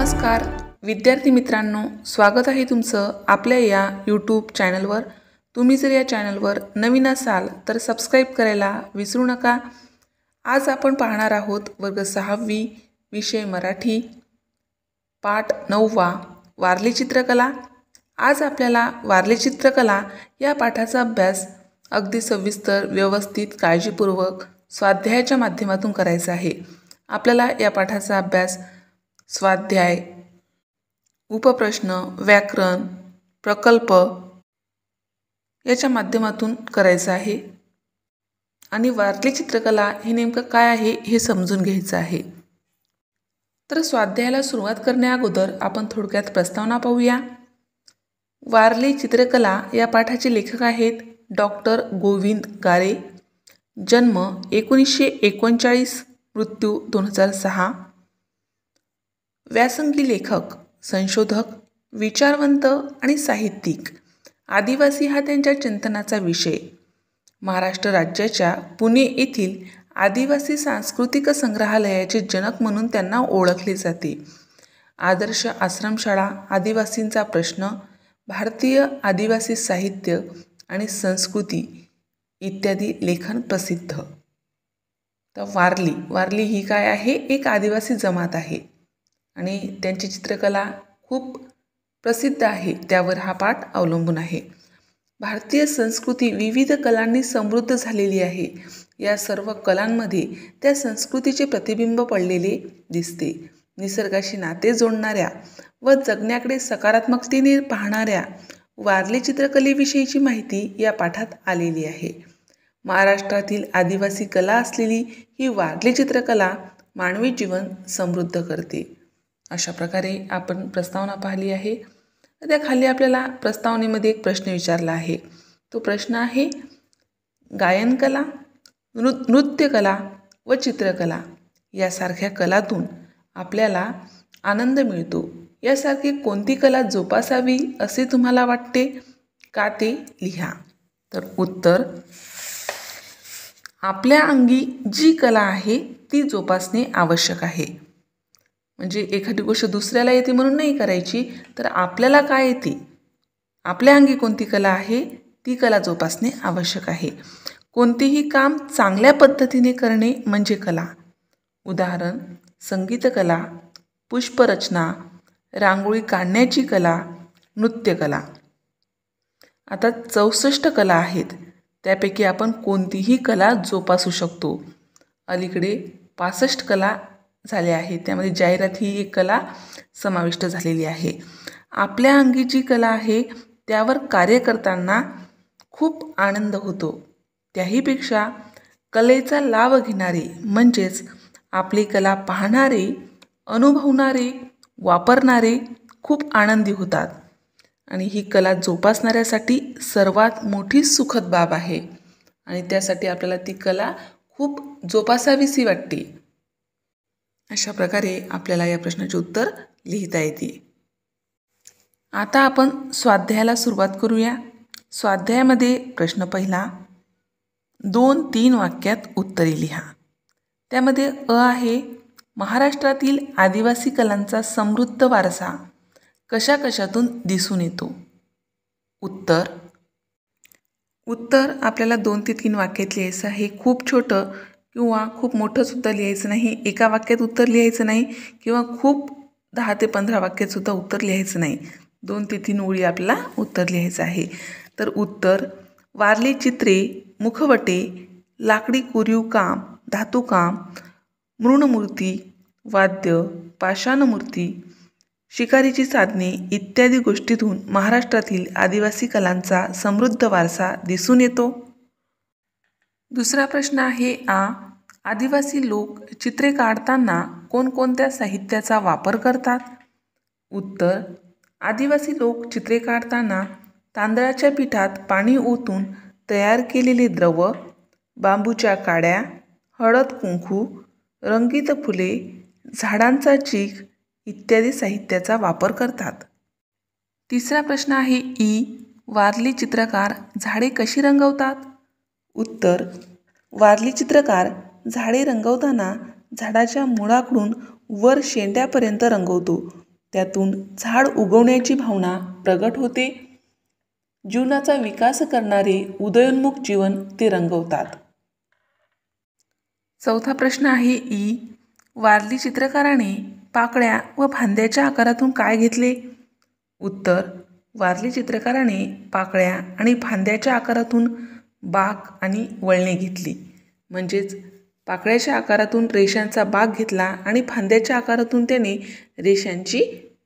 नमस्कार विद्यार्थी मित्रांनो स्वागत आहे तुमचं आपल्या या यूट्यूब चॅनलवर तुम्ही जर या चॅनलवर नवीन असाल तर सबस्क्राईब करायला विसरू नका आज आपण पाहणार आहोत वर्ग सहावी विषय मराठी पाठ नववा वारली चित्रकला आज आपल्याला वारली चित्रकला या पाठाचा अभ्यास अगदी सविस्तर व्यवस्थित काळजीपूर्वक स्वाध्यायाच्या माध्यमातून करायचा आहे आपल्याला या पाठाचा अभ्यास स्वाध्याय उपप्रश्न व्याकरण प्रकल्प याच्या माध्यमातून करायचं आहे आणि वारली चित्रकला हे नेमकं काय आहे हे समजून घ्यायचं आहे तर स्वाध्यायाला सुरुवात करण्याअगोदर आपण थोडक्यात प्रस्तावना पाहूया वारली चित्रकला या पाठाचे लेखक आहेत डॉक्टर गोविंद गारे जन्म एकोणीसशे एकोणचाळीस मृत्यू दोन हजार सहा व्यासंगी लेखक संशोधक विचारवंत आणि साहित्यिक आदिवासी हा त्यांच्या चिंतनाचा विषय महाराष्ट्र राज्याच्या पुणे येथील आदिवासी सांस्कृतिक संग्रहालयाचे जनक म्हणून त्यांना ओळखले जाते आदर्श आश्रमशाळा आदिवासींचा प्रश्न भारतीय आदिवासी साहित्य आणि संस्कृती इत्यादी लेखन प्रसिद्ध तर वारली वारली ही काय आहे एक आदिवासी जमात आहे आणि त्यांची चित्रकला खूप प्रसिद्ध आहे त्यावर हा पाठ अवलंबून आहे भारतीय संस्कृती विविध कलांनी समृद्ध झालेली आहे या सर्व कलांमध्ये त्या संस्कृतीचे प्रतिबिंब पडलेले दिसते निसर्गाशी नाते जोडणाऱ्या व जगण्याकडे सकारात्मकतेने पाहणाऱ्या वारली चित्रकलेविषयीची माहिती या पाठात आलेली आहे महाराष्ट्रातील आदिवासी कला असलेली ही वारली चित्रकला मानवी जीवन समृद्ध करते अशा प्रकारे आपण प्रस्तावना पाहिली आहे त्या खाली आपल्याला प्रस्तावनेमध्ये एक प्रश्न विचारला आहे तो प्रश्न आहे गायनकला नृ नृत्यकला व चित्रकला यासारख्या कलातून आपल्याला आनंद मिळतो यासारखी कोणती कला जोपासावी असे तुम्हाला वाटते का ते लिहा तर उत्तर आपल्या अंगी जी कला आहे ती जोपासणे आवश्यक आहे म्हणजे एखादी गोष्ट दुसऱ्याला येते म्हणून नाही करायची तर आपल्याला काय येते आपल्या अंगी कोणती कला आहे ती कला जोपासणे आवश्यक आहे कोणतेही काम चांगल्या पद्धतीने करणे म्हणजे कला उदाहरण संगीतकला पुष्परचना रांगोळी काढण्याची कला नृत्यकला आता चौसष्ट कला आहेत त्यापैकी आपण कोणतीही कला जोपासू शकतो अलीकडे पासष्ट कला झाले आहे त्यामध्ये जाहिरात ही एक कला समाविष्ट झालेली आहे आपल्या अंगी जी कला आहे त्यावर कार्य करताना खूप आनंद होतो त्याहीपेक्षा कलेचा लाभ घेणारे म्हणजेच आपली कला पाहणारे अनुभवणारे वापरणारे खूप आनंदी होतात आणि ही कला जोपासणाऱ्यासाठी सर्वात मोठी सुखद बाब आहे आणि त्यासाठी आपल्याला ती कला खूप जोपासावीशी वाटते अशा प्रकारे आपल्याला या प्रश्नाचे उत्तर लिहिता येते आता आपण स्वाध्यायाला सुरुवात करूया स्वाध्यायामध्ये प्रश्न पहिला दोन तीन वाक्यात उत्तरे लिहा त्यामध्ये अ आहे महाराष्ट्रातील आदिवासी कलांचा समृद्ध वारसा कशा कशातून दिसून येतो उत्तर उत्तर आपल्याला दोन ते तीन वाक्यात लिहायचं हे खूप छोटं किंवा खूप मोठंसुद्धा लिहायचं नाही एका वाक्यात उत्तर लिहायचं नाही किंवा खूप दहा ते पंधरा वाक्यातसुद्धा उत्तर लिहायचं नाही दोन ते तीन ओळी आपल्याला उत्तर लिहायचं आहे तर उत्तर वारली चित्रे मुखवटे लाकडी कोरीव काम धातुकाम मृणमूर्ती वाद्य पाषाणमूर्ती शिकारीची साधने इत्यादी गोष्टीतून महाराष्ट्रातील आदिवासी कलांचा समृद्ध वारसा दिसून येतो दुसरा प्रश्न आहे आ आदिवासी लोक चित्रे काढताना कोणकोणत्या साहित्याचा वापर करतात उत्तर आदिवासी लोक चित्रे काढताना तांदळाच्या पिठात पाणी ओतून तयार केलेले द्रव बांबूच्या काड्या हळद कुंकू रंगीत फुले झाडांचा चीक इत्यादी साहित्याचा वापर करतात तिसरा प्रश्न आहे ई वारली चित्रकार झाडे कशी रंगवतात उत्तर वारली चित्रकार झाडे रंगवताना झाडाच्या मुळाकडून वर शेंड्यापर्यंत रंगवतो त्यातून झाड उगवण्याची भावना प्रगट होते जीवनाचा विकास करणारे उदयोन्मुख जीवन ते रंगवतात चौथा प्रश्न आहे ई वारली चित्रकाराने पाकळ्या व फांद्याच्या आकारातून काय घेतले उत्तर वारली चित्रकाराने पाकळ्या आणि फांद्याच्या आकारातून बाक आणि वळणे घेतली म्हणजेच पाकळ्याच्या आकारातून रेषांचा बाग घेतला आणि फांद्याच्या आकारातून त्याने रेषांची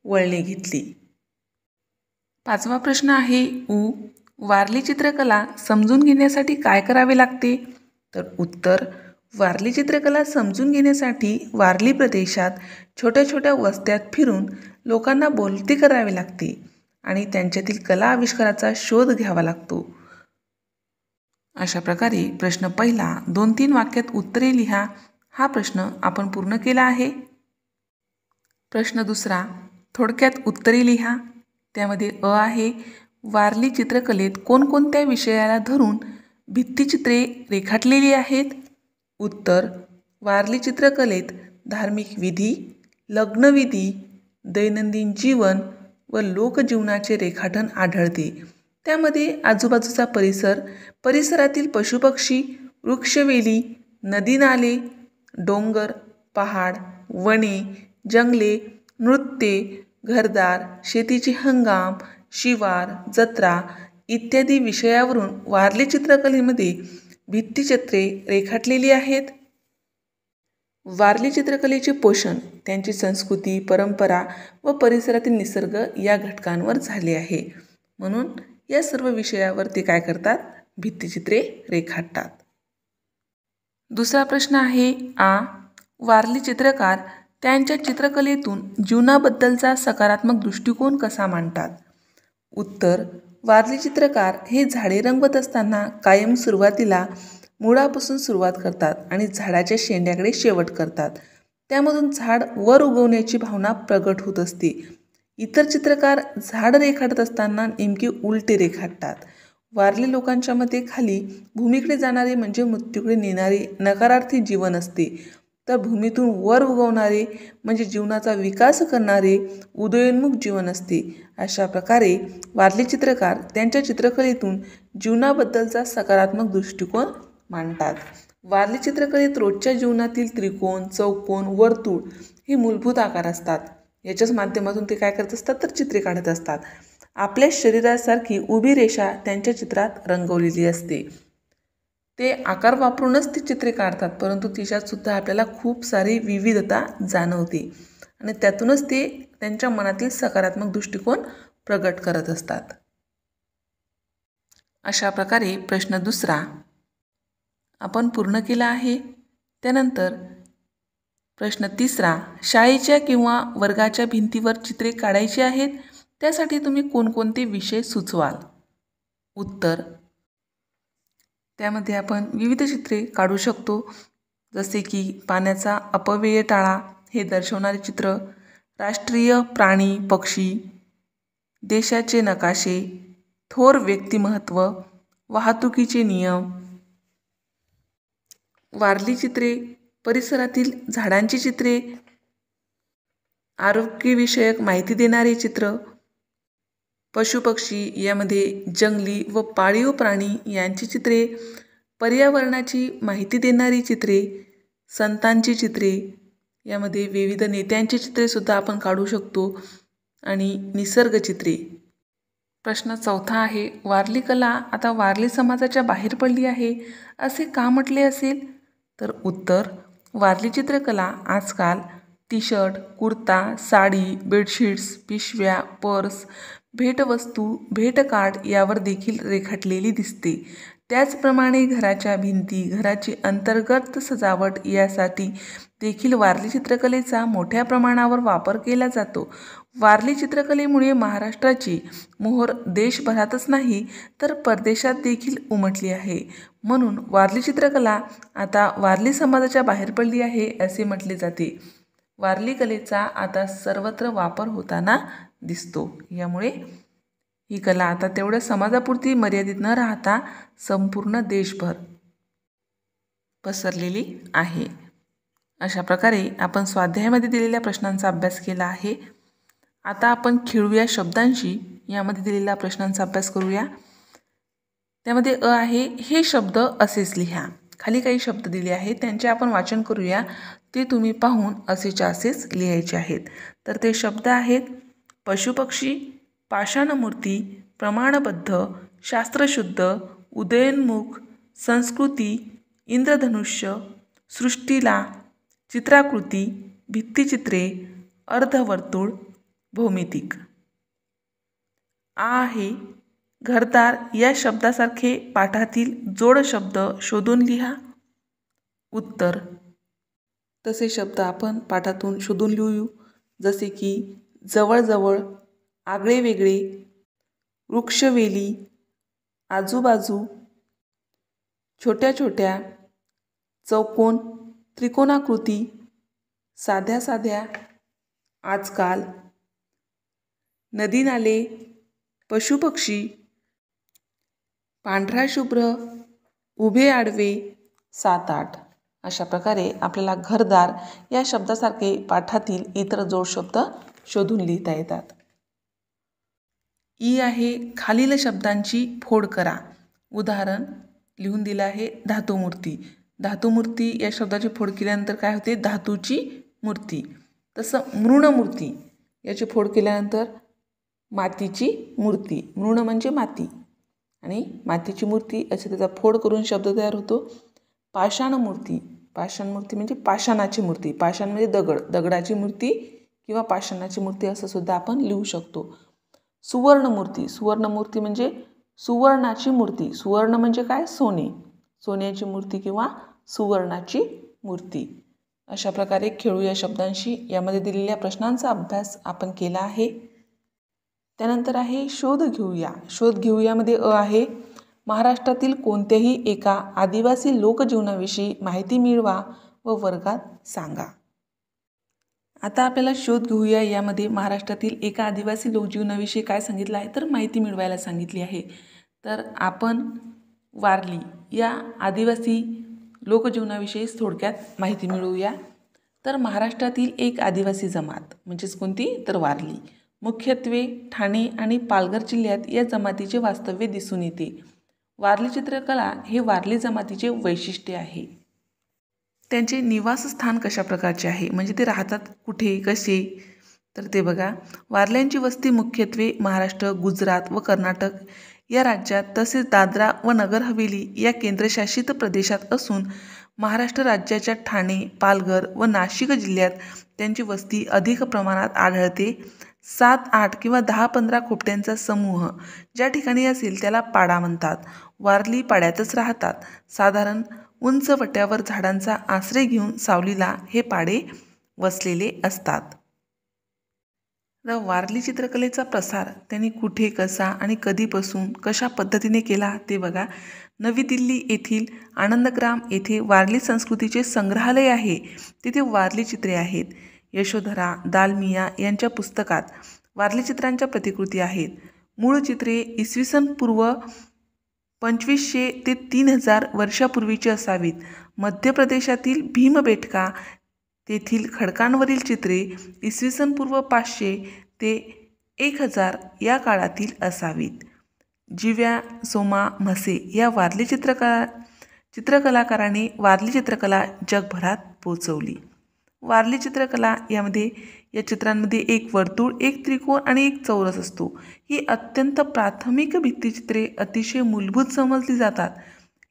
वळणे घेतली पाचवा प्रश्न आहे ऊ वारली चित्रकला समजून घेण्यासाठी काय करावे लागते तर उत्तर वारली चित्रकला समजून घेण्यासाठी वारली प्रदेशात छोट्या छोट्या वस्त्यात फिरून लोकांना बोलती करावी लागते आणि त्यांच्यातील कला आविष्काराचा शोध घ्यावा लागतो अशा प्रकारे प्रश्न पहिला दोन तीन वाक्यात उत्तरे लिहा हा प्रश्न आपण पूर्ण केला आहे प्रश्न दुसरा थोडक्यात उत्तरे लिहा त्यामध्ये अ आहे वारली चित्रकलेत कोणकोणत्या विषयाला धरून भित्तिचित्रे रेखाटलेली आहेत उत्तर वारली चित्रकलेत धार्मिक विधी लग्नविधी दैनंदिन जीवन व लोकजीवनाचे रेखाटन आढळते त्यामध्ये आजूबाजूचा परिसर परिसरातील पशुपक्षी वृक्षवेली नदी नाले डोंगर पहाड वने जंगले नृत्ये घरदार शेतीचे हंगाम शिवार जत्रा इत्यादी विषयावरून वारली चित्रकलेमध्ये भित्तिचित्रे रेखाटलेली आहेत वारली चित्रकलेचे पोषण त्यांची संस्कृती परंपरा व परिसरातील निसर्ग या घटकांवर झाले आहे म्हणून या सर्व विषयावरती काय करतात भित्तिचित्रे रेखाटतात दुसरा प्रश्न आहे आ वारली चित्रकार त्यांच्या चित्रकलेतून जीवनाबद्दलचा सकारात्मक दृष्टिकोन कसा मांडतात उत्तर वारली चित्रकार हे झाडे रंगवत असताना कायम सुरुवातीला मुळापासून सुरुवात करतात आणि झाडाच्या शेंड्याकडे शेवट करतात त्यामधून झाड वर उगवण्याची भावना प्रगट होत असते इतर चित्रकार झाड रेखाटत असताना नेमके उलटे रेखाटतात वारली लोकांच्या मते खाली भूमीकडे जाणारे म्हणजे मृत्यूकडे नेणारे नकारार्थी जीवन असते तर भूमीतून वर उगवणारे म्हणजे जीवनाचा विकास करणारे उदयोन्मुख जीवन असते अशा प्रकारे वारली चित्रकार त्यांच्या चित्रकलेतून जीवनाबद्दलचा सकारात्मक दृष्टिकोन मांडतात वारली चित्रकलेत रोजच्या जीवनातील त्रिकोण चौकोन वर्तुळ हे मूलभूत आकार असतात याच्याच माध्यमातून ते काय करत असतात तर चित्रे काढत असतात आपल्या शरीरासारखी उभी रेषा त्यांच्या चित्रात रंगवलेली असते ते आकार वापरूनच ती चित्रे काढतात परंतु तिच्यातसुद्धा आपल्याला खूप सारी विविधता जाणवते आणि त्यातूनच ते त्यांच्या मनातील सकारात्मक दृष्टिकोन प्रगट करत असतात अशा प्रकारे प्रश्न दुसरा आपण पूर्ण केला आहे त्यानंतर प्रश्न तिसरा शाळेच्या किंवा वर्गाच्या भिंतीवर चित्रे काढायची आहेत त्यासाठी तुम्ही कोणकोणते विषय सुचवाल उत्तर त्यामध्ये आपण विविध चित्रे काढू शकतो जसे की पाण्याचा अपव्यय टाळा हे दर्शवणारे चित्र राष्ट्रीय प्राणी पक्षी देशाचे नकाशे थोर व्यक्तिमत्व वाहतुकीचे नियम वारली चित्रे परिसरातील झाडांची चित्रे आरोग्यविषयक माहिती देणारे चित्र पशुपक्षी यामध्ये जंगली व पाळीव प्राणी यांची चित्रे पर्यावरणाची माहिती देणारी चित्रे संतांची चित्रे यामध्ये विविध नेत्यांची चित्रेसुद्धा आपण काढू शकतो आणि निसर्गचित्रे प्रश्न चौथा आहे वारली कला आता वारली समाजाच्या बाहेर पडली आहे असे का म्हटले असेल तर उत्तर वारली चित्रकला आजकाल T shirt kurta sari bedsheets पिशव्या पर्स भेटवस्तू भेटकार्ड यावर देखील रेखाटलेली दिसते त्याचप्रमाणे घराच्या भिंती घराची अंतर्गत सजावट यासाठी देखील वारली चित्रकलेचा मोठ्या प्रमाणावर वापर केला जातो वारली चित्रकलेमुळे महाराष्ट्राची मोहर देशभरातच नाही तर परदेशात देखील उमटली आहे म्हणून वारली चित्रकला आता वारली समाजाच्या बाहेर पडली आहे असे म्हटले जाते वारली कलेचा आता सर्वत्र वापर होताना दिसतो यामुळे ही कला आता तेवढं समाजापुरती मर्यादित न राहता संपूर्ण देशभर पसरलेली आहे अशा प्रकारे आपण स्वाध्यायामध्ये दिलेल्या प्रश्नांचा अभ्यास केला आहे आता आपण खेळूया शब्दांशी यामध्ये दिलेल्या प्रश्नांचा अभ्यास करूया त्यामध्ये अ आहे हे शब्द असेच लिहा खाली काही शब्द दिले आहेत त्यांचे आपण वाचन करूया ते तुम्ही पाहून असेच्या असेच लिहायचे आहेत तर ते शब्द आहेत पशुपक्षी पाषाणमूर्ती प्रमाणबद्ध शास्त्रशुद्ध उदयोन्मुख संस्कृती इंद्रधनुष्य सृष्टीला चित्राकृती भित्तिचित्रे अर्धवर्तुळ भौमितिक आ आहे घरदार या शब्दासारखे पाठातील जोड शब्द शोधून लिहा उत्तर तसे शब्द आपण पाठातून शोधून लिहू जसे की जवळजवळ आगळेवेगळे वृक्षवेली आजूबाजू छोट्या छोट्या चौकोन त्रिकोणाकृती साध्या साध्या आजकाल नदीनाले नाले पशुपक्षी पांढरा शुभ्र उभे आडवे सात आठ अशा प्रकारे आपल्याला घरदार या शब्दासारखे पाठातील इतर जोड शब्द शोधून लिहिता येतात ई आहे खालील शब्दांची फोड करा उदाहरण लिहून दिलं आहे धातुमूर्ती धातुमूर्ती या शब्दाची फोड केल्यानंतर काय होते धातूची मूर्ती तसं मृणमूर्ती याची फोड केल्यानंतर मातीची मूर्ती मृण म्हणजे माती आणि मातीची मूर्ती असे त्याचा फोड करून शब्द तयार होतो पाषाणमूर्ती पाषाणमूर्ती म्हणजे पाषाणाची मूर्ती पाषाण म्हणजे दगड दगडाची मूर्ती किंवा पाषाणाची मूर्ती असं सुद्धा आपण लिहू शकतो सुवर्णमूर्ती सुवर्णमूर्ती म्हणजे सुवर्णाची मूर्ती सुवर्ण म्हणजे काय सोने सोन्याची मूर्ती किंवा सुवर्णाची मूर्ती अशा प्रकारे खेळू या शब्दांशी यामध्ये दिलेल्या प्रश्नांचा अभ्यास आपण केला आहे त्यानंतर आहे शोध घेऊया शोध घेऊयामध्ये अ आहे महाराष्ट्रातील कोणत्याही एका आदिवासी लोकजीवनाविषयी माहिती मिळवा व वर्गात सांगा आता आपल्याला शोध घेऊया यामध्ये महाराष्ट्रातील एका आदिवासी लोकजीवनाविषयी काय सांगितलं आहे तर माहिती मिळवायला सांगितली आहे तर आपण वारली या आदिवासी लोकजीवनाविषयी थोडक्यात माहिती मिळवूया तर महाराष्ट्रातील एक आदिवासी जमात म्हणजेच कोणती तर वारली मुख्यत्वे ठाणे आणि पालघर जिल्ह्यात या जमातीचे वास्तव्य दिसून येते वारली चित्रकला हे वारली जमातीचे वैशिष्ट्य आहे त्यांचे निवासस्थान कशा प्रकारचे आहे म्हणजे ते राहतात कुठे कसे तर ते बघा वारल्यांची वस्ती मुख्यत्वे महाराष्ट्र गुजरात व कर्नाटक या राज्यात तसेच दादरा व नगर हवेली या केंद्रशासित प्रदेशात असून महाराष्ट्र राज्याच्या ठाणे पालघर व नाशिक जिल्ह्यात त्यांची वस्ती अधिक प्रमाणात आढळते सात आठ किंवा दहा पंधरा खोपट्यांचा समूह ज्या ठिकाणी असेल त्याला पाडा म्हणतात वारली पाड्यातच राहतात साधारण उंच वट्यावर झाडांचा आश्रय घेऊन सावलीला हे पाडे वसलेले असतात तर वारली चित्रकलेचा प्रसार त्यांनी कुठे कसा आणि कधीपासून कशा पद्धतीने केला ते बघा नवी दिल्ली येथील आनंदग्राम येथे वारली संस्कृतीचे संग्रहालय आहे तिथे वारली चित्रे आहेत यशोधरा दालमिया यांच्या पुस्तकात वारली चित्रांच्या प्रतिकृती आहेत मूळ चित्रे इसवी सन पूर्व पंचवीसशे ते तीन हजार वर्षापूर्वीची असावीत मध्य प्रदेशातील भीमबेटका तेथील खडकांवरील चित्रे इसवी सन पूर्व पाचशे ते एक हजार या काळातील असावीत जिव्या सोमा म्हसे या वारली चित्रकला चित्रकलाकाराने वारली चित्रकला जगभरात पोचवली वारली चित्रकला यामध्ये या चित्रांमध्ये एक वर्तुळ एक त्रिकोण आणि एक चौरस असतो ही अत्यंत प्राथमिक भित्तिचित्रे अतिशय मूलभूत समजली जातात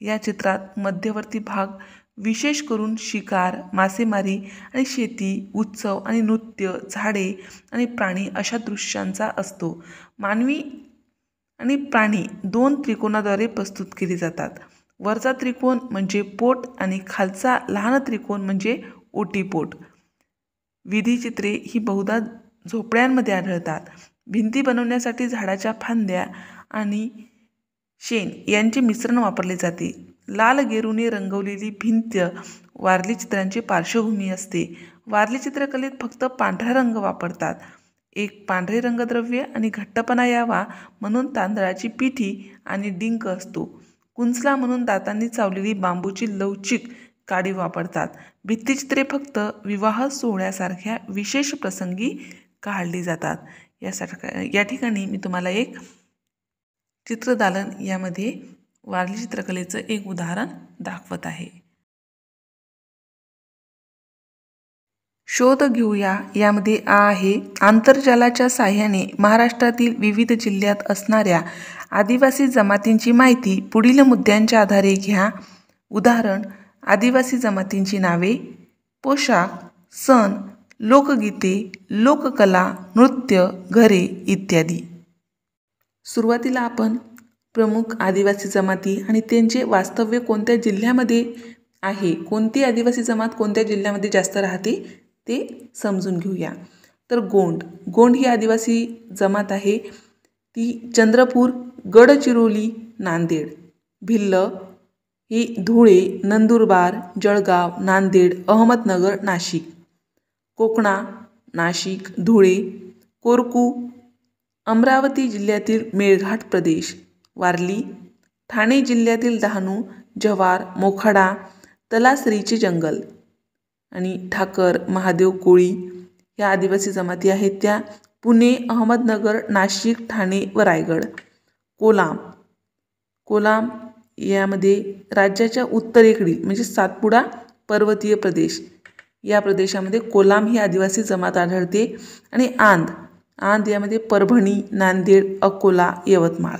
या चित्रात मध्यवर्ती भाग विशेष करून शिकार मासेमारी आणि शेती उत्सव आणि नृत्य झाडे आणि प्राणी अशा दृश्यांचा असतो मानवी आणि प्राणी दोन त्रिकोणाद्वारे प्रस्तुत केले जातात वरचा त्रिकोण म्हणजे पोट आणि खालचा लहान त्रिकोण म्हणजे ओटीपोट विधीचित्रे ही बहुधा झोपड्यांमध्ये आढळतात भिंती बनवण्यासाठी झाडाच्या फांद्या आणि शेण यांचे मिश्रण वापरले जाते लाल गेरूने रंगवलेली भिंत वारली चित्रांची पार्श्वभूमी असते वारली चित्रकलेत फक्त पांढरा रंग वापरतात एक पांढरे रंगद्रव्य आणि घट्टपणा यावा म्हणून तांदळाची पिठी आणि डिंक असतो कुंचला म्हणून दातांनी चावलेली बांबूची लवचिक काडी वापरतात भित्तिचित्रे फक्त विवाह सोहळ्यासारख्या विशेष प्रसंगी काढली जातात यासारख्या या ठिकाणी मी तुम्हाला एक चित्रदालन यामध्ये वारली चित्रकलेचं एक उदाहरण दाखवत आहे शोध घेऊया यामध्ये आ आहे आंतरजालाच्या साह्याने महाराष्ट्रातील विविध जिल्ह्यात असणाऱ्या आदिवासी जमातींची माहिती पुढील मुद्द्यांच्या आधारे घ्या उदाहरण आदिवासी जमातींची नावे पोशाख सण लोकगीते लोककला नृत्य घरे इत्यादी सुरुवातीला आपण प्रमुख आदिवासी जमाती आणि त्यांचे वास्तव्य कोणत्या जिल्ह्यामध्ये आहे कोणती आदिवासी जमात कोणत्या जिल्ह्यामध्ये जास्त राहते ते समजून घेऊया तर गोंड गोंड ही आदिवासी जमात आहे ती चंद्रपूर गडचिरोली नांदेड भिल्ल ही धुळे नंदुरबार जळगाव नांदेड अहमदनगर नाशिक कोकणा नाशिक धुळे कोरकू अमरावती जिल्ह्यातील मेळघाट प्रदेश वारली ठाणे जिल्ह्यातील दहानू जव्हार मोखाडा तलासरीचे जंगल आणि ठाकर महादेव कोळी ह्या आदिवासी जमाती आहेत त्या पुणे अहमदनगर नाशिक ठाणे व रायगड कोलाम कोलाम यामध्ये राज्याच्या उत्तरेकडील म्हणजे सातपुडा पर्वतीय प्रदेश या प्रदेशामध्ये कोलाम ही आदिवासी जमात आढळते आणि आंध आंध यामध्ये परभणी नांदेड अकोला यवतमाळ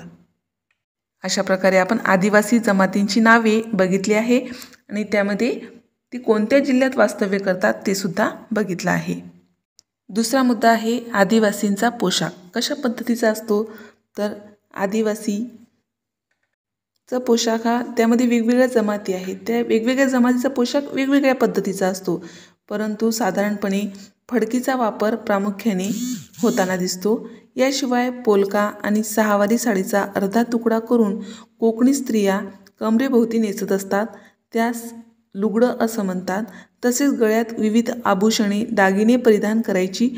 अशा प्रकारे आपण आदिवासी जमातींची नावे बघितली आहे आणि त्यामध्ये ती कोणत्या जिल्ह्यात वास्तव्य करतात ते सुद्धा बघितलं आहे दुसरा मुद्दा आहे आदिवासींचा पोशाख कशा पद्धतीचा असतो तर आदिवासी चा पोशाख हा त्यामध्ये वेगवेगळ्या जमाती आहेत त्या वेगवेगळ्या जमातीचा पोशाख वेगवेगळ्या पद्धतीचा असतो परंतु साधारणपणे फडकीचा वापर प्रामुख्याने होताना दिसतो याशिवाय पोलका आणि सहावारी साडीचा अर्धा तुकडा करून कोकणी स्त्रिया कमरेभोवती नेसत असतात त्यास लुगडं असं म्हणतात तसेच गळ्यात विविध आभूषणे दागिने परिधान करायची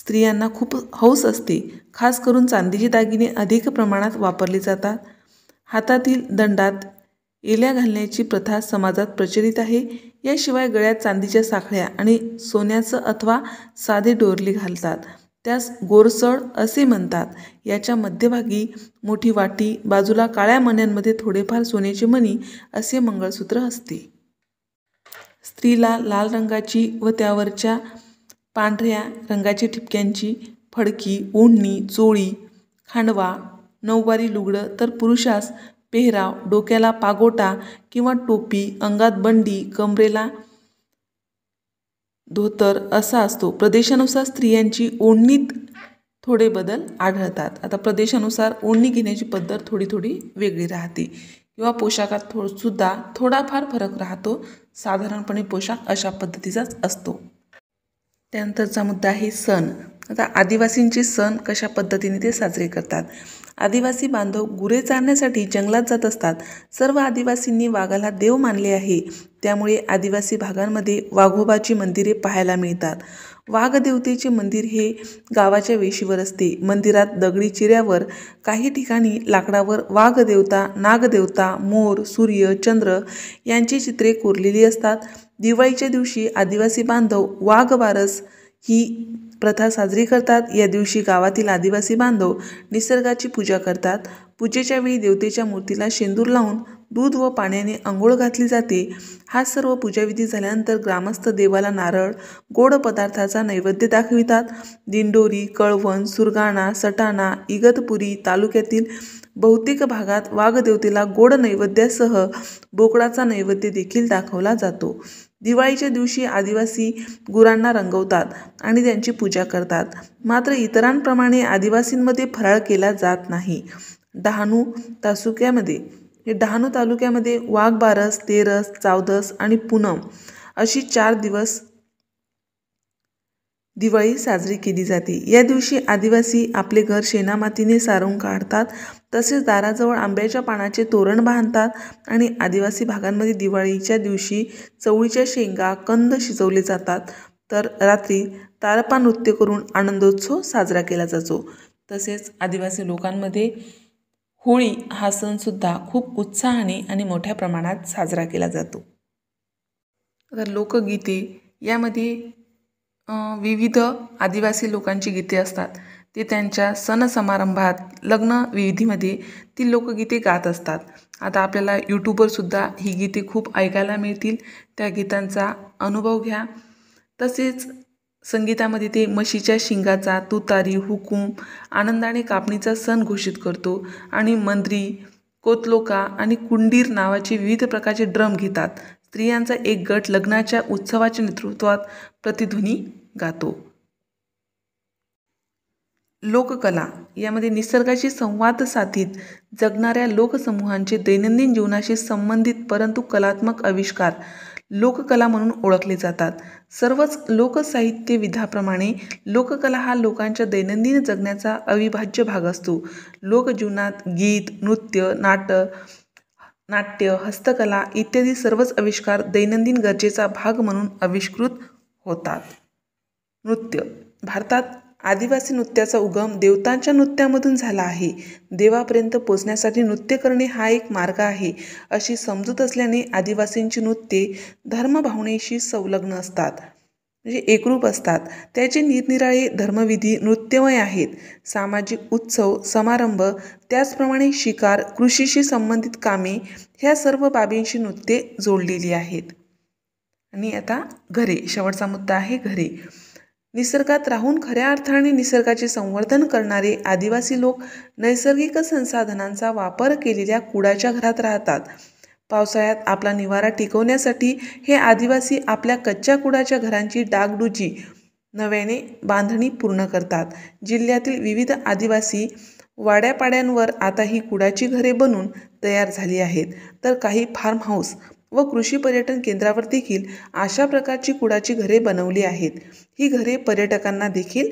स्त्रियांना खूप हौस असते खास करून चांदीचे दागिने अधिक प्रमाणात वापरले जातात हातातील दंडात एल्या घालण्याची प्रथा समाजात प्रचलित आहे याशिवाय गळ्यात चांदीच्या साखळ्या आणि सोन्याचं अथवा साधे डोरली घालतात त्यास गोरसळ असे म्हणतात याच्या मध्यभागी मोठी वाटी बाजूला काळ्या मण्यांमध्ये थोडेफार सोन्याचे मणी असे मंगळसूत्र असते स्त्रीला लाल रंगाची व त्यावरच्या पांढऱ्या रंगाची ठिपक्यांची फडकी ओढणी चोळी खांडवा नऊवारी लुगडं तर पुरुषास पेहराव डोक्याला पागोटा किंवा टोपी अंगात बंडी कमरेला धोतर असा असतो प्रदेशानुसार स्त्रियांची ओढणीत थोडे बदल आढळतात आता प्रदेशानुसार ओढणी घेण्याची पद्धत थोडी थोडी वेगळी राहते किंवा पोशाखात थो सुद्धा थोडाफार फरक राहतो साधारणपणे पोशाख अशा पद्धतीचाच असतो त्यानंतरचा मुद्दा आहे सण आता आदिवासींचे सण कशा पद्धतीने ते साजरे करतात आदिवासी बांधव गुरे चारण्यासाठी जंगलात जात असतात सर्व आदिवासींनी वाघाला देव मानले आहे त्यामुळे आदिवासी भागांमध्ये वाघोबाची मंदिरे पाहायला मिळतात वाघदेवतेचे मंदिर हे गावाच्या वेशीवर असते मंदिरात दगडी चिऱ्यावर काही ठिकाणी लाकडावर वाघदेवता नागदेवता मोर सूर्य चंद्र यांची चित्रे कोरलेली असतात दिवाळीच्या दिवशी आदिवासी बांधव वाघबारस ही प्रथा साजरी करतात या दिवशी गावातील आदिवासी बांधव निसर्गाची पूजा करतात पूजेच्या वेळी देवतेच्या मूर्तीला शेंदूर लावून दूध व पाण्याने आंघोळ घातली जाते हा सर्व पूजाविधी झाल्यानंतर ग्रामस्थ देवाला नारळ गोड पदार्थाचा नैवेद्य दाखवितात दिंडोरी कळवण सुरगाणा सटाणा इगतपुरी तालुक्यातील बहुतेक भागात वाघदेवतेला गोड नैवेद्यासह बोकडाचा नैवेद्य देखील दाखवला जातो दिवाळीच्या दिवशी आदिवासी गुरांना रंगवतात आणि त्यांची पूजा करतात मात्र इतरांप्रमाणे आदिवासींमध्ये फराळ केला जात नाही डहाणू तासुक्यामध्ये हे डहाणू तालुक्यामध्ये बारस, तेरस चावदस आणि पुनम। अशी चार दिवस दिवाळी साजरी केली जाते या दिवशी आदिवासी आपले घर शेणामातीने सारून काढतात तसेच दाराजवळ आंब्याच्या पानाचे तोरण बांधतात आणि आदिवासी भागांमध्ये दिवाळीच्या दिवशी चवळीच्या शेंगा कंद शिजवले जातात तर रात्री तारपा नृत्य करून आनंदोत्सव साजरा केला जातो तसेच आदिवासी लोकांमध्ये होळी हा सणसुद्धा खूप उत्साहाने आणि मोठ्या प्रमाणात साजरा केला जातो तर लोकगीते यामध्ये विविध आदिवासी लोकांची गीते असतात ते त्यांच्या सण समारंभात लग्न विधीमध्ये ती लोकगीते गात असतात आता आपल्याला यूट्यूबवरसुद्धा ही गीते खूप ऐकायला मिळतील त्या गीतांचा अनुभव घ्या तसेच संगीतामध्ये ते म्हशीच्या शिंगाचा तुतारी हुकूम आनंदाने कापणीचा सण घोषित करतो आणि मंत्री कोतलोका आणि कुंडीर नावाचे विविध प्रकारचे ड्रम घेतात स्त्रियांचा एक गट लग्नाच्या उत्सवाच्या नेतृत्वात प्रतिध्वनी गातो लोककला यामध्ये निसर्गाशी संवाद साधित जगणाऱ्या लोकसमूहांचे दैनंदिन जीवनाशी संबंधित परंतु कलात्मक आविष्कार लोककला म्हणून ओळखले जातात सर्वच लोकसाहित्य विधाप्रमाणे लोककला हा लोकांच्या दैनंदिन जगण्याचा अविभाज्य भाग असतो लोकजीवनात गीत नृत्य नाटक नाट्य हस्तकला इत्यादी सर्वच आविष्कार दैनंदिन गरजेचा भाग म्हणून आविष्कृत होतात नृत्य भारतात आदिवासी नृत्याचा उगम देवतांच्या नृत्यामधून झाला आहे देवापर्यंत पोचण्यासाठी नृत्य करणे हा एक मार्ग आहे अशी समजूत असल्याने आदिवासींची नृत्ये धर्मभावनेशी संलग्न असतात म्हणजे एकरूप असतात त्याचे निरनिराळे धर्मविधी नृत्यमय आहेत सामाजिक उत्सव समारंभ त्याचप्रमाणे शिकार कृषीशी संबंधित कामे ह्या सर्व बाबींशी नृत्ये जोडलेली आहेत आणि आता घरे शेवटचा मुद्दा आहे घरे निसर्गात राहून खऱ्या अर्थाने निसर्गाचे संवर्धन करणारे आदिवासी लोक नैसर्गिक संसाधनांचा वापर केलेल्या कुडाच्या घरात राहतात पावसाळ्यात आपला निवारा टिकवण्यासाठी हे आदिवासी आपल्या कच्च्या कुडाच्या घरांची डागडुजी नव्याने बांधणी पूर्ण करतात जिल्ह्यातील विविध आदिवासी वाड्यापाड्यांवर आता ही कुडाची घरे बनून तयार झाली आहेत तर काही फार्म हाऊस व कृषी पर्यटन केंद्रावर देखील अशा प्रकारची कुडाची घरे बनवली आहेत ही घरे पर्यटकांना देखील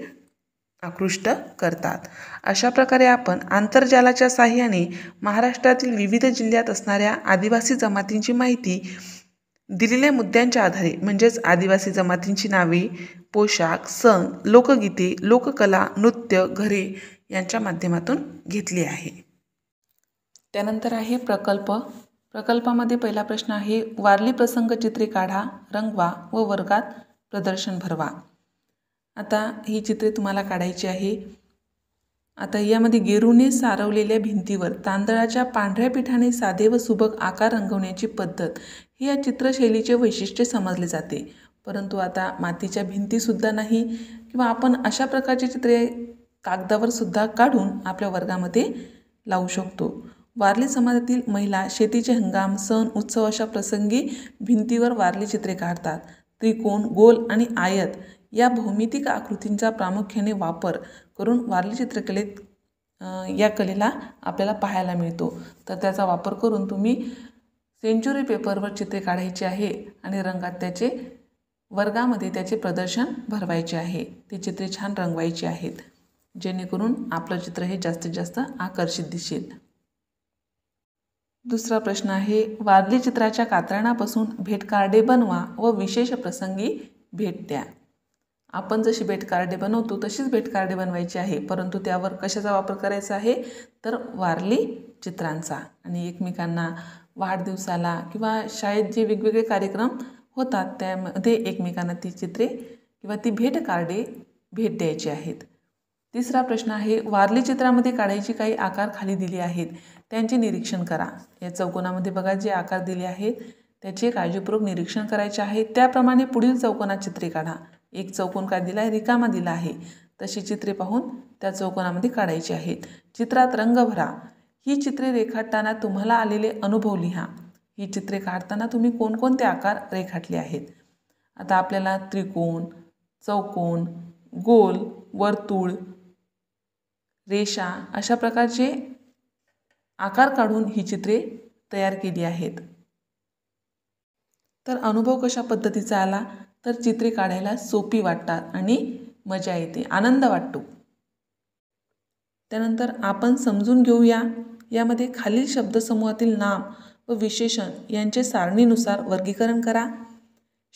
आकृष्ट करतात अशा प्रकारे आपण आंतरजालाच्या साहाय्याने महाराष्ट्रातील विविध जिल्ह्यात असणाऱ्या आदिवासी जमातींची माहिती दिलेल्या मुद्द्यांच्या आधारे म्हणजेच आदिवासी जमातींची नावे पोशाख सण लोकगीते लोककला नृत्य घरे यांच्या माध्यमातून घेतली आहे त्यानंतर आहे प्रकल्प प्रकल्पामध्ये पहिला प्रश्न आहे वारली प्रसंग चित्रे काढा रंगवा व वर्गात प्रदर्शन भरवा आता ही चित्रे तुम्हाला काढायची आहे आता यामध्ये गेरूने सारवलेल्या भिंतीवर तांदळाच्या पांढऱ्या पिठाने साधे व सुबक आकार रंगवण्याची पद्धत हे या चित्रशैलीचे वैशिष्ट्य समजले जाते परंतु आता मातीच्या भिंतीसुद्धा नाही किंवा आपण अशा प्रकारची चित्रे कागदावरसुद्धा काढून आपल्या वर्गामध्ये लावू शकतो वारली समाजातील महिला शेतीचे हंगाम सण उत्सव अशा प्रसंगी भिंतीवर वारली चित्रे काढतात त्रिकोण गोल आणि आयत या भौमितिक आकृतींचा प्रामुख्याने वापर करून वारली चित्रकलेत या कलेला आपल्याला पाहायला मिळतो तर त्याचा वापर करून तुम्ही सेंच्युरी पेपरवर चित्रे काढायची आहे आणि रंगात त्याचे वर्गामध्ये त्याचे प्रदर्शन भरवायचे आहे ती चित्रे छान रंगवायची आहेत जेणेकरून आपलं चित्र हे जास्तीत जास्त आकर्षित दिसेल दुसरा प्रश्न आहे वारली चित्राच्या कातरणापासून भेटकार्डे बनवा व विशेष प्रसंगी भेट द्या आपण जशी कार्डे बनवतो तशीच कार्डे बनवायची आहे परंतु त्यावर कशाचा वापर करायचा आहे तर वारली चित्रांचा आणि एकमेकांना वाढदिवसाला किंवा शाळेत जे वेगवेगळे कार्यक्रम होतात त्यामध्ये एकमेकांना ती चित्रे किंवा ती कार्डे भेट द्यायची आहेत तिसरा प्रश्न आहे वारली चित्रामध्ये काढायची काही आकार खाली दिले आहेत त्यांचे निरीक्षण करा या चौकोनामध्ये बघा जे आकार दिले आहेत त्याचे काळजीपूर्वक निरीक्षण करायचे आहे त्याप्रमाणे पुढील चौकोनात चित्रे काढा एक चौकोन काय दिला आहे रिकामा दिला आहे तशी चित्रे पाहून त्या चौकोनामध्ये काढायची आहेत चित्रात रंग भरा ही चित्रे रेखाटताना तुम्हाला आलेले अनुभव लिहा ही चित्रे काढताना तुम्ही कोणकोणते आकार रेखाटले आहेत आता आपल्याला त्रिकोण चौकोन गोल वर्तुळ रेषा अशा प्रकारचे आकार काढून ही चित्रे तयार केली आहेत तर अनुभव कशा पद्धतीचा आला तर चित्रे काढायला सोपी वाटतात आणि मजा येते आनंद वाटतो त्यानंतर आपण समजून घेऊया यामध्ये खालील शब्दसमूहातील नाम व विशेषण यांचे सारणीनुसार वर्गीकरण करा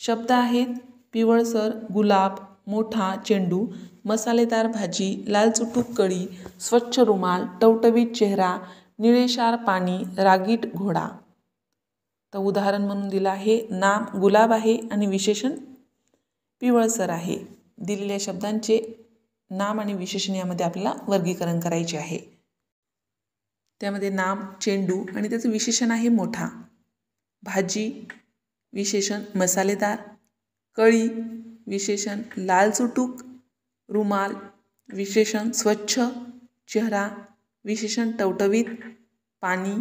शब्द आहेत पिवळसर गुलाब मोठा चेंडू मसालेदार भाजी लाल चुटूक कळी स्वच्छ रुमाल टवटवीत चेहरा निळेशार पाणी रागीट घोडा तर उदाहरण म्हणून दिलं आहे नाम गुलाब आहे आणि विशेषण पिवळसर आहे दिलेल्या शब्दांचे नाम आणि विशेषण यामध्ये आपल्याला वर्गीकरण करायचे आहे त्यामध्ये नाम चेंडू आणि त्याचं विशेषण आहे मोठा भाजी विशेषण मसालेदार कळी विशेषण लाल सुटूक रुमाल विशेषण स्वच्छ चेहरा विशेषण टवटवीत पाणी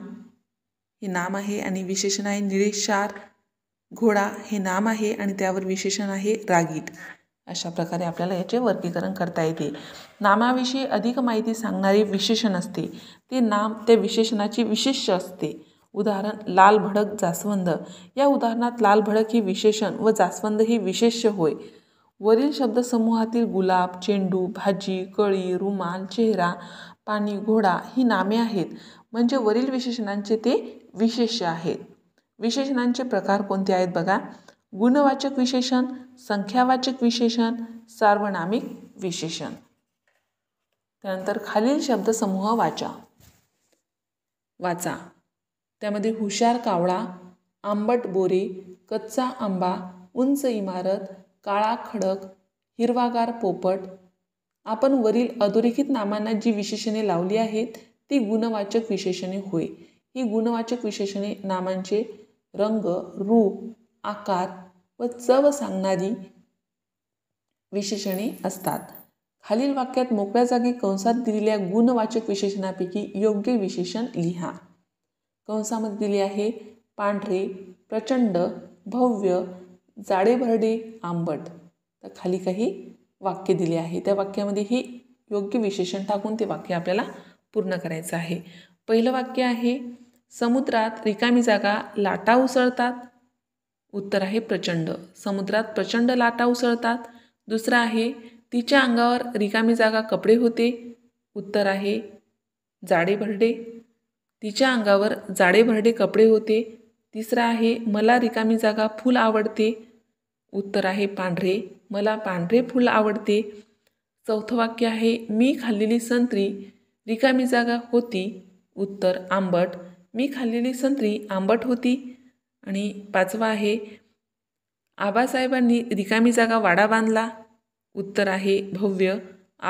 हे नाम आहे आणि विशेषण आहे निळेशार घोडा हे नाम आहे आणि त्यावर विशेषण आहे रागीट अशा प्रकारे आपल्याला याचे वर्गीकरण करता येते नामाविषयी अधिक माहिती सांगणारे विशेषण असते ते नाम त्या विशेषणाची विशेष असते उदाहरण लाल भडक जास्वंद या उदाहरणात लाल भडक हे विशेषण व जास्वंद हे विशेष्य होय वरील शब्दसमूहातील गुलाब चेंडू भाजी कळी रुमाल चेहरा पाणी घोडा ही नामे आहेत म्हणजे वरील विशेषणांचे ते विशेष्य आहेत विशेषणांचे प्रकार कोणते आहेत बघा गुणवाचक विशेषण संख्यावाचक विशेषण सार्वनामिक विशेषण त्यानंतर खालील शब्दसमूह वाचा वाचा त्यामध्ये हुशार कावळा आंबट बोरे कच्चा आंबा उंच इमारत काळा खडक हिरवागार पोपट आपण वरील अधोरेखित नामांना जी विशेषणे लावली आहेत ती गुणवाचक विशेषणे होय ही गुणवाचक विशेषणे नामांचे रंग रूप आकार व चव सांगणारी विशेषणे असतात खालील वाक्यात मोकळ्या जागी कंसात दिलेल्या गुणवाचक विशेषणापैकी योग्य विशेषण लिहा कंसामध्ये दिले आहे पांढरे प्रचंड भव्य जाडेभरडे आंबट तर खाली काही वाक्य दिले आहे त्या वाक्यामध्ये हे योग्य विशेषण टाकून ते वाक्य आपल्याला पूर्ण करायचं आहे पहिलं वाक्य आहे समुद्रात रिकामी जागा लाटा उसळतात उत्तर आहे प्रचंड समुद्रात प्रचंड लाटा उसळतात दुसरं आहे तिच्या अंगावर रिकामी जागा कपडे होते उत्तर आहे जाडे भरडे तिच्या अंगावर जाडे भरडे कपडे होते तिसरा आहे मला रिकामी जागा फूल आवडते उत्तर आहे पांढरे मला पांढरे फूल आवडते चौथं वाक्य आहे मी खाल्लेली संत्री रिकामी जागा होती उत्तर आंबट मी खाल्लेली संत्री आंबट होती आणि पाचवा आहे आबासाहेबांनी रिकामी जागा वाडा बांधला उत्तर आहे भव्य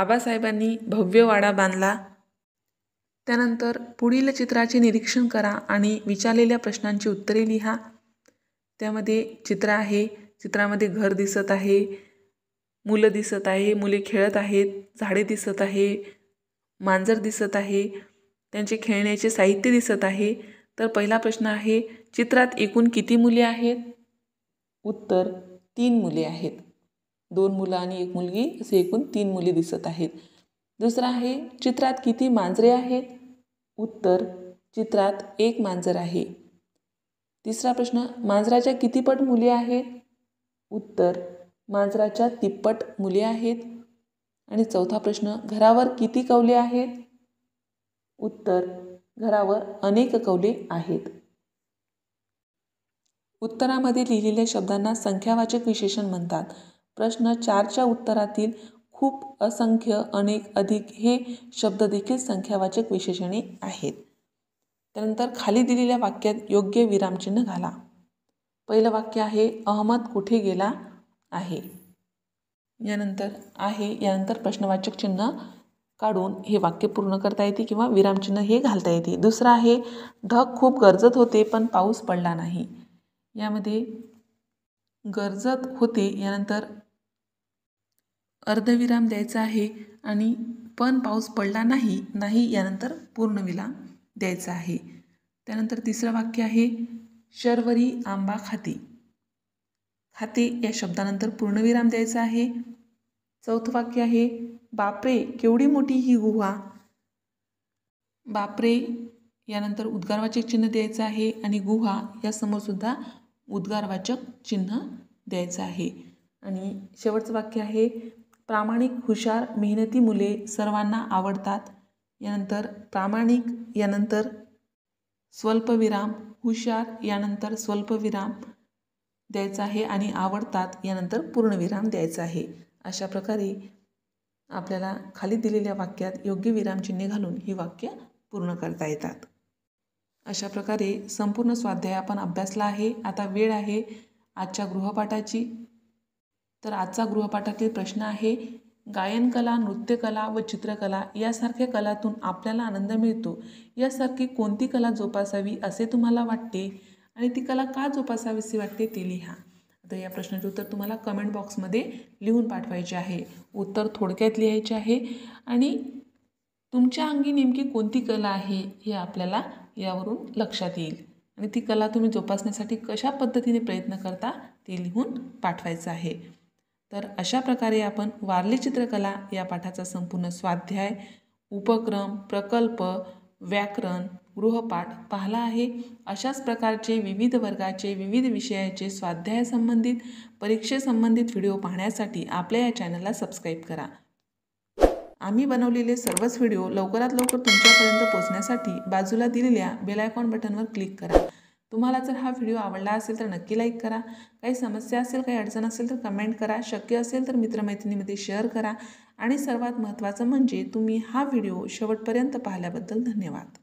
आबासाहेबांनी भव्य वाडा बांधला त्यानंतर पुढील चित्राचे निरीक्षण करा आणि विचारलेल्या प्रश्नांची उत्तरे लिहा त्यामध्ये चित्र आहे चित्रामध्ये घर दिसत आहे मुलं दिसत आहे मुले खेळत आहेत झाडे दिसत आहे मांजर दिसत आहे त्यांचे खेळण्याचे साहित्य दिसत आहे तर पहिला प्रश्न आहे चित्रात एकूण किती मुले आहेत उत्तर तीन मुले आहेत दोन मुलं आणि एक मुलगी असे एकूण तीन मुले दिसत आहेत दुसरा आहे चित्रात किती मांजरे आहेत उत्तर चित्रात एक मांजर आहे तिसरा प्रश्न मांजराच्या कितीपट मुले आहेत उत्तर मांजराच्या तिप्पट मुले आहेत आणि चौथा प्रश्न घरावर किती कवले आहेत उत्तर घरावर अनेक कौले आहेत उत्तरामध्ये लिहिलेल्या शब्दांना संख्यावाचक विशेषण म्हणतात प्रश्न चारच्या उत्तरातील खूप असंख्य अनेक अधिक हे शब्द देखील संख्यावाचक विशेषणे आहेत त्यानंतर खाली दिलेल्या वाक्यात योग्य विरामचिन्ह घाला पहिलं वाक्य आहे अहमद कुठे गेला आहे यानंतर आहे यानंतर प्रश्नवाचक चिन्ह काढून हे वाक्य पूर्ण करता येते किंवा विरामचिन्ह हे घालता येते दुसरं आहे ढग खूप गरजत होते पण पाऊस पडला नाही यामध्ये गरजत होते यानंतर अर्धविराम द्यायचा आहे आणि पण पाऊस पडला नाही नाही यानंतर पूर्णविराम द्यायचा आहे त्यानंतर तिसरं वाक्य आहे शर्वरी आंबा खाते खाते या शब्दानंतर पूर्णविराम द्यायचा आहे चौथं वाक्य आहे बापरे केवढी मोठी ही गुहा बापरे यानंतर उद्गारवाचक चिन्ह द्यायचं आहे आणि गुहा सुद्धा उद्गारवाचक चिन्ह द्यायचं आहे आणि शेवटचं वाक्य आहे प्रामाणिक हुशार मेहनती मुले सर्वांना आवडतात यानंतर प्रामाणिक यानंतर स्वल्पविराम हुशार यानंतर स्वल्पविराम द्यायचा आहे आणि आवडतात यानंतर पूर्णविराम द्यायचा आहे अशा प्रकारे आपल्याला खाली दिलेल्या वाक्यात योग्य विरामचिन्हे घालून ही वाक्य पूर्ण करता येतात अशा प्रकारे संपूर्ण स्वाध्याय आपण अभ्यासला आहे आता वेळ आहे आजच्या गृहपाठाची तर आजचा गृहपाठातील प्रश्न आहे गायनकला नृत्यकला व चित्रकला यासारख्या कलातून आपल्याला आनंद मिळतो यासारखी कोणती कला जोपासावी असे तुम्हाला वाटते आणि ती कला का जोपासावीशी वाटते ते लिहा तर या प्रश्नाचे उत्तर तुम्हाला कमेंट बॉक्समध्ये लिहून पाठवायचे आहे उत्तर थोडक्यात लिहायचे आहे आणि तुमच्या अंगी नेमकी कोणती कला आहे हे आपल्याला यावरून लक्षात येईल आणि ती कला तुम्ही जोपासण्यासाठी कशा पद्धतीने प्रयत्न करता ते लिहून पाठवायचं आहे तर अशा प्रकारे आपण वारली चित्रकला या पाठाचा संपूर्ण स्वाध्याय उपक्रम प्रकल्प व्याकरण गृहपाठ पाहिला आहे अशाच प्रकारचे विविध वर्गाचे विविध विषयाचे स्वाध्यायासंबंधित परीक्षेसंबंधित व्हिडिओ पाहण्यासाठी आपल्या या चॅनलला सबस्क्राईब करा आम्ही बनवलेले सर्वच व्हिडिओ लवकरात लवकर तुमच्यापर्यंत पोहोचण्यासाठी बाजूला दिलेल्या बेलायकॉन बटनवर क्लिक करा तुम्हाला जर हा व्हिडिओ आवडला असेल तर नक्की लाईक करा काही समस्या असेल काही अडचण असेल तर कमेंट करा शक्य असेल तर मित्रमैत्रिणीमध्ये शेअर करा आणि सर्वात महत्त्वाचं म्हणजे तुम्ही हा व्हिडिओ शेवटपर्यंत पाहिल्याबद्दल धन्यवाद